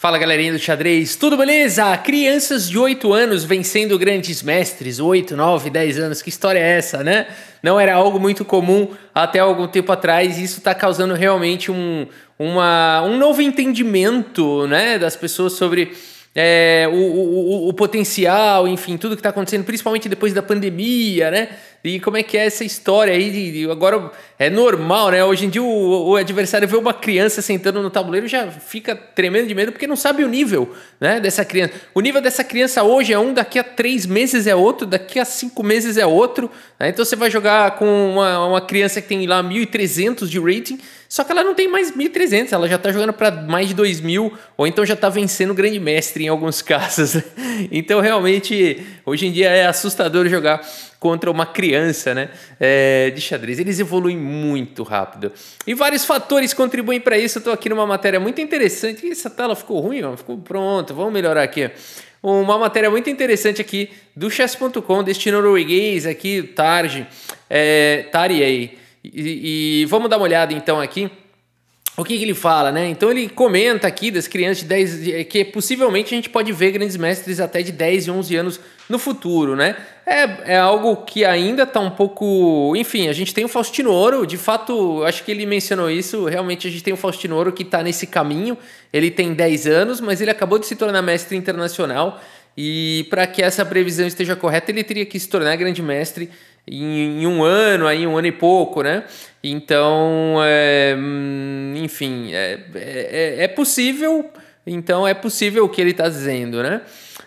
Fala galerinha do xadrez, tudo beleza? Crianças de 8 anos vencendo grandes mestres, 8, 9, 10 anos, que história é essa, né? Não era algo muito comum até algum tempo atrás e isso está causando realmente um, uma, um novo entendimento né, das pessoas sobre é, o, o, o, o potencial, enfim, tudo que está acontecendo, principalmente depois da pandemia, né? E como é que é essa história aí? De, de, agora é normal, né? Hoje em dia o, o, adversário vê uma criança sentando no tabuleiro já fica tremendo de medo porque não sabe o nível né, dessa criança. O nível dessa criança hoje é um, daqui a três meses é outro, daqui a cinco meses é outro. Né? Então você vai jogar com uma, uma criança que tem lá 1.300 de rating só que ela não tem mais 1.300, ela já está jogando para mais de 2.000, ou então já está vencendo o grande mestre em alguns casos. Então, realmente, hoje em dia é assustador jogar contra uma criança né, é, de xadrez. Eles evoluem muito rápido. E vários fatores contribuem para isso. Eu estou aqui numa matéria muito interessante. Ih, essa tela ficou ruim, mano. ficou pronto, vamos melhorar aqui uma matéria muito interessante aqui do chess.com, deste norueguês aqui, Tarj, é, Tarjei. E, e vamos dar uma olhada então aqui. O que, que, ele fala, né? Então ele comenta aqui das crianças de 10 que possivelmente a gente pode ver grandes mestres até de 10 e 11 anos no futuro, né? É, é algo que ainda tá um pouco, enfim, a gente tem o Faustino Ouro, de fato, acho que ele mencionou isso, realmente a gente tem o Faustino Ouro que tá nesse caminho. Ele tem 10 anos, mas ele acabou de se tornar mestre internacional e para que essa previsão esteja correta, ele teria que se tornar grande mestre em, em, um ano, aí um ano e pouco, né? Então, é, hum, enfim, é, é, é, possível, então é possível o que ele está dizendo, né?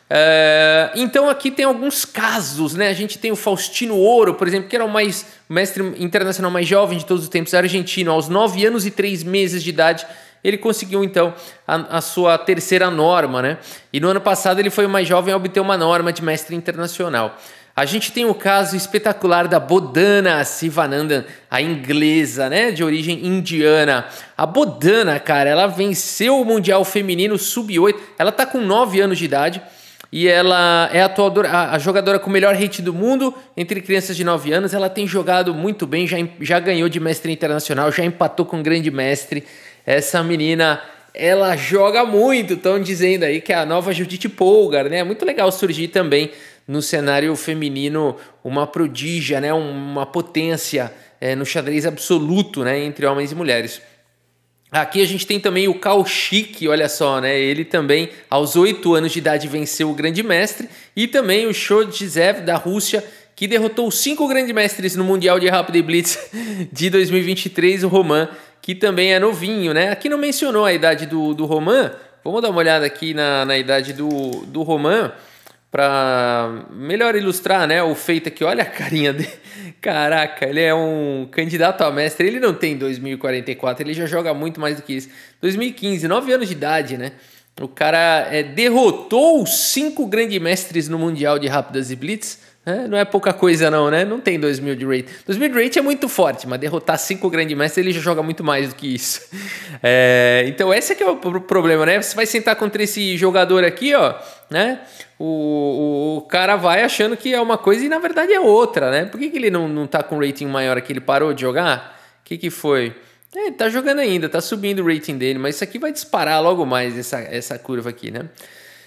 É, então aqui tem alguns casos, né? A gente tem o Faustino Ouro, por exemplo, que era o mais mestre internacional mais jovem de todos os tempos, argentino, aos 9 anos e 3 meses de idade, ele conseguiu então a, a, sua terceira norma, né? E no ano passado ele foi o mais jovem a obter uma norma de mestre internacional. A gente tem o caso espetacular da Bodana Sivanandan, a inglesa, né, de origem indiana. A Bodana, cara, ela venceu o Mundial Feminino Sub-8. Ela tá com 9 anos de idade e ela é a, a, jogadora com o melhor rate do mundo entre crianças de 9 anos. Ela tem jogado muito bem, já, já ganhou de mestre internacional, já empatou com um grande mestre. Essa menina ela joga muito, estão dizendo aí que é a nova Judith Polgar, né? Muito legal surgir também no cenário feminino uma prodígia, né? uma potência é, no xadrez absoluto né? entre homens e mulheres. Aqui a gente tem também o Kaushik, olha só, né? Ele também, aos oito anos de idade, venceu o grande mestre, e também o Shodzev da Rússia, que derrotou cinco grandes mestres no Mundial de Rapid Blitz de 2023, o Roman, que também é novinho, né? Aqui não mencionou a idade do, do Roman, vamos dar uma olhada aqui na, na idade do, do Roman para melhor ilustrar, né, o feito aqui, olha a carinha dele. Caraca, ele é um candidato a mestre, ele não tem 2044, ele já joga muito mais do que isso. 2015, 9 anos de idade, né? O cara é, derrotou os cinco grandes mestres no Mundial de Rápidas e Blitz é, não é pouca coisa, não, né? Não tem 2000 de rate. 2000 de rate é muito forte, mas derrotar cinco grandes mestres, ele já joga muito mais do que isso. É, então, esse é que é o problema, né? Você vai sentar contra esse jogador aqui, ó, né? O, o, o, cara vai achando que é uma coisa e na verdade é outra, né? Por que, que ele não, não tá com rating maior aqui? Ele parou de jogar? O que, que foi? É, ele tá jogando ainda, tá subindo o rating dele, mas isso aqui vai disparar logo mais essa, essa curva aqui, né?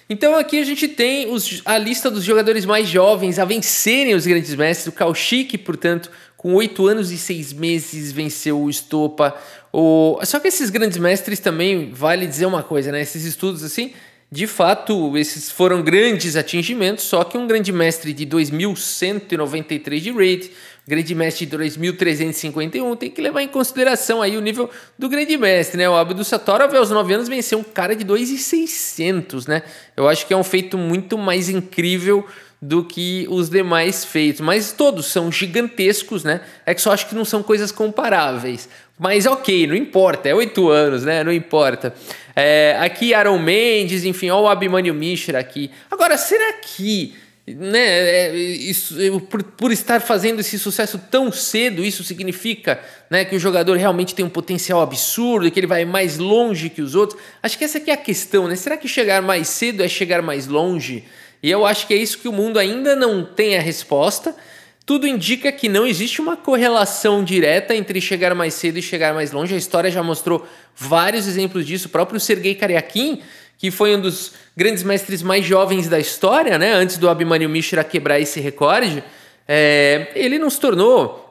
Então aqui a gente tem os, a lista dos jogadores mais jovens a vencerem os grandes mestres. O Kaushik, portanto, com 8 anos e 6 meses, venceu o Estopa. O... Só que esses grandes mestres também, vale dizer uma coisa, né? Esses estudos assim, de fato, esses foram grandes atingimentos, só que um grande mestre de 2193 de raid, Grande Mestre 2351, tem que levar em consideração aí o nível do Grande Mestre, né? O Abdu Satorov aos 9 anos venceu um cara de 2,600, né? Eu acho que é um feito muito mais incrível do que os demais feitos, mas todos são gigantescos, né? É que só acho que não são coisas comparáveis. Mas ok, não importa, é oito anos, né? Não importa. É, aqui Aaron Mendes, enfim, ó o Abimânio Mishra aqui. Agora, será que né, é, isso, por, por, estar fazendo esse sucesso tão cedo, isso significa né, que o jogador realmente tem um potencial absurdo, que ele vai mais longe que os outros. Acho que essa é a questão, né? Será que chegar mais cedo é chegar mais longe? E eu acho que é isso que o mundo ainda não tem a resposta. Tudo indica que não existe uma correlação direta entre chegar mais cedo e chegar mais longe. A história já mostrou vários exemplos disso. O próprio Sergei Karyakhin que foi um dos grandes mestres mais jovens da história, né? Antes do Abhimanyu Mishra quebrar esse recorde, é, ele não se tornou.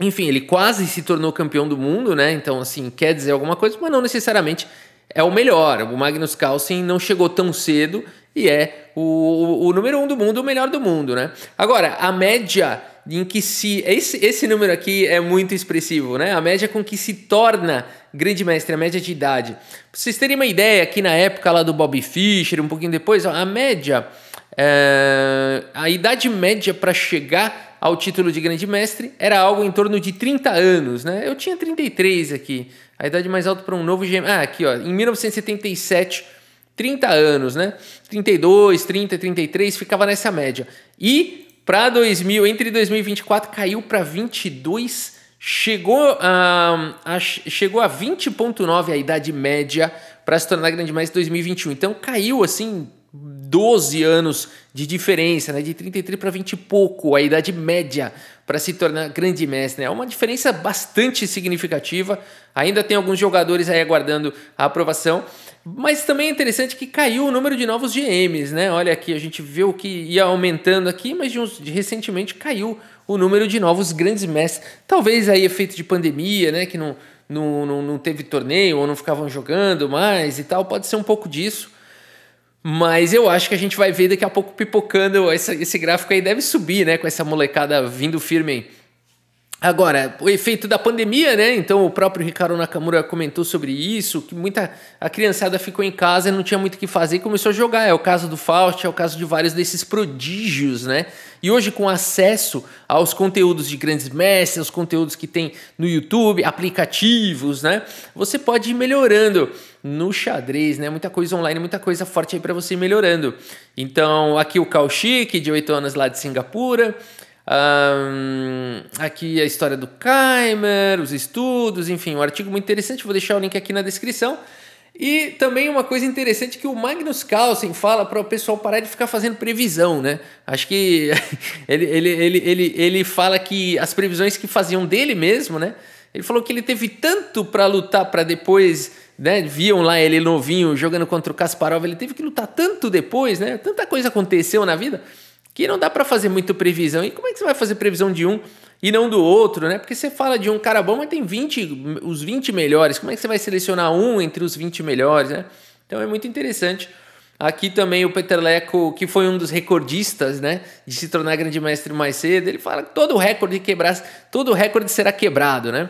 Enfim, ele quase se tornou campeão do mundo, né? Então, assim, quer dizer alguma coisa, mas não necessariamente é o melhor. O Magnus Carlsen não chegou tão cedo e é o, o, o número um do mundo, o melhor do mundo, né? Agora, a média em que se. Esse, esse número aqui é muito expressivo, né? A média com que se torna grande mestre, a média de idade. Pra vocês terem uma ideia, aqui na época lá do Bob Fischer, um pouquinho depois, a média. É, a idade média para chegar ao título de grande mestre era algo em torno de 30 anos, né? Eu tinha 33 aqui. A idade mais alta para um novo GM. Ah, aqui, ó. Em 1977, 30 anos, né? 32, 30, 33, ficava nessa média. E para 2000, entre 2024 caiu para 22, chegou a, a chegou a 20.9 a idade média para se tornar grande mestre 2021. Então caiu assim 12 anos de diferença, né? De 33 para 20 e pouco, a idade média para se tornar grande mestre. Né? É uma diferença bastante significativa. Ainda tem alguns jogadores aí aguardando a aprovação. Mas também é interessante que caiu o número de novos GMs, né? Olha aqui, a gente viu que ia aumentando aqui, mas de uns, de recentemente caiu o número de novos grandes mestres. Talvez aí efeito de pandemia, né? Que não, não, não, não teve torneio ou não ficavam jogando mais e tal. Pode ser um pouco disso. Mas eu acho que a gente vai ver daqui a pouco pipocando. Esse, esse gráfico aí deve subir, né? Com essa molecada vindo firme aí. Agora, o efeito da pandemia, né? Então o próprio Ricardo Nakamura comentou sobre isso, que muita a criançada ficou em casa e não tinha muito o que fazer e começou a jogar. É o caso do Faust, é o caso de vários desses prodígios, né? E hoje com acesso aos conteúdos de grandes mestres, aos conteúdos que tem no YouTube, aplicativos, né? Você pode ir melhorando no xadrez, né? Muita coisa online, muita coisa forte aí para você ir melhorando. Então, aqui o que de 8 anos lá de Singapura, um, aqui a história do Kaimer, os estudos, enfim, um artigo muito interessante. Vou deixar o link aqui na descrição. E também uma coisa interessante que o Magnus Carlsen fala para o pessoal parar de ficar fazendo previsão, né? Acho que ele, ele, ele, ele, ele fala que as previsões que faziam dele mesmo, né? Ele falou que ele teve tanto para lutar para depois, né? Viam lá ele novinho jogando contra o Kasparov, ele teve que lutar tanto depois, né? Tanta coisa aconteceu na vida que não dá para fazer muito previsão. E como é que você vai fazer previsão de um e não do outro, né? Porque você fala de um cara bom, mas tem 20, os 20 melhores. Como é que você vai selecionar um entre os 20 melhores, né? Então é muito interessante. Aqui também o Peter Leco, que foi um dos recordistas, né, de se tornar grande mestre mais cedo, ele fala que todo recorde quebrar, todo recorde será quebrado, né?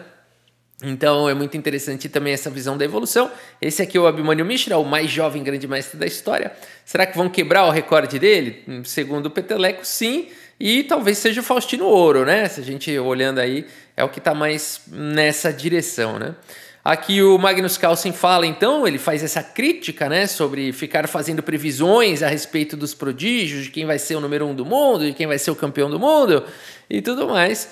Então é muito interessante também essa visão da evolução. Esse aqui é o Abhimanyu Mishra, o mais jovem grande mestre da história. Será que vão quebrar o recorde dele? Segundo o Peteleco, sim. E talvez seja o Faustino Ouro, né? Se a gente olhando aí, é o que está mais nessa direção, né? Aqui o Magnus Carlsen fala, então, ele faz essa crítica né, sobre ficar fazendo previsões a respeito dos prodígios, de quem vai ser o número um do mundo, de quem vai ser o campeão do mundo e tudo mais.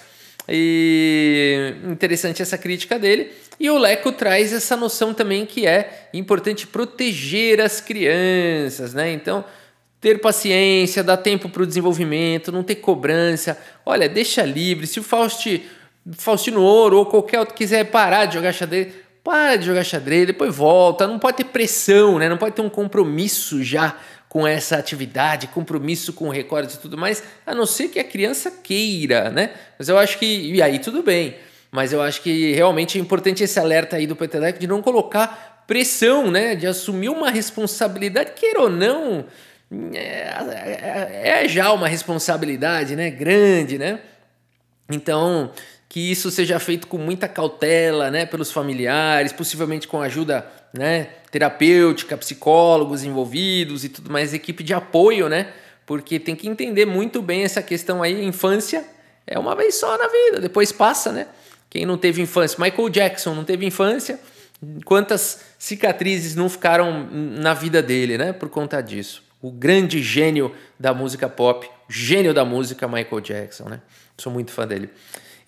E interessante essa crítica dele. E o Leco traz essa noção também que é importante proteger as crianças, né? Então, ter paciência, dar tempo para o desenvolvimento, não ter cobrança. Olha, deixa livre. Se o Fausti, Faustino Ouro ou qualquer outro quiser parar de jogar xadrez, para de jogar xadrez, depois volta. Não pode ter pressão, né? Não pode ter um compromisso já com essa atividade, compromisso com recordes e tudo mais, a não ser que a criança queira, né? Mas eu acho que. E aí tudo bem. Mas eu acho que realmente é importante esse alerta aí do Petelec de não colocar pressão, né? De assumir uma responsabilidade, queira ou não, é, é, é já uma responsabilidade, né? Grande, né? Então, que isso seja feito com muita cautela, né, pelos familiares, possivelmente com ajuda, né, terapêutica, psicólogos envolvidos e tudo mais, equipe de apoio, né? Porque tem que entender muito bem essa questão aí, infância é uma vez só na vida, depois passa, né? Quem não teve infância, Michael Jackson não teve infância, quantas cicatrizes não ficaram na vida dele, né, por conta disso. O grande gênio da música pop, gênio da música Michael Jackson, né? Sou muito fã dele.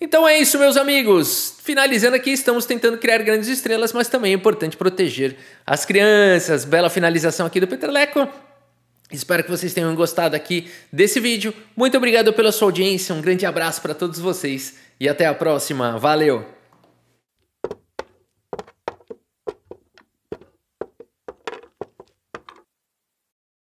Então é isso, meus amigos. Finalizando aqui, estamos tentando criar grandes estrelas, mas também é importante proteger as crianças. Bela finalização aqui do Petreleco. Espero que vocês tenham gostado aqui desse vídeo. Muito obrigado pela sua audiência, um grande abraço para todos vocês e até a próxima. Valeu!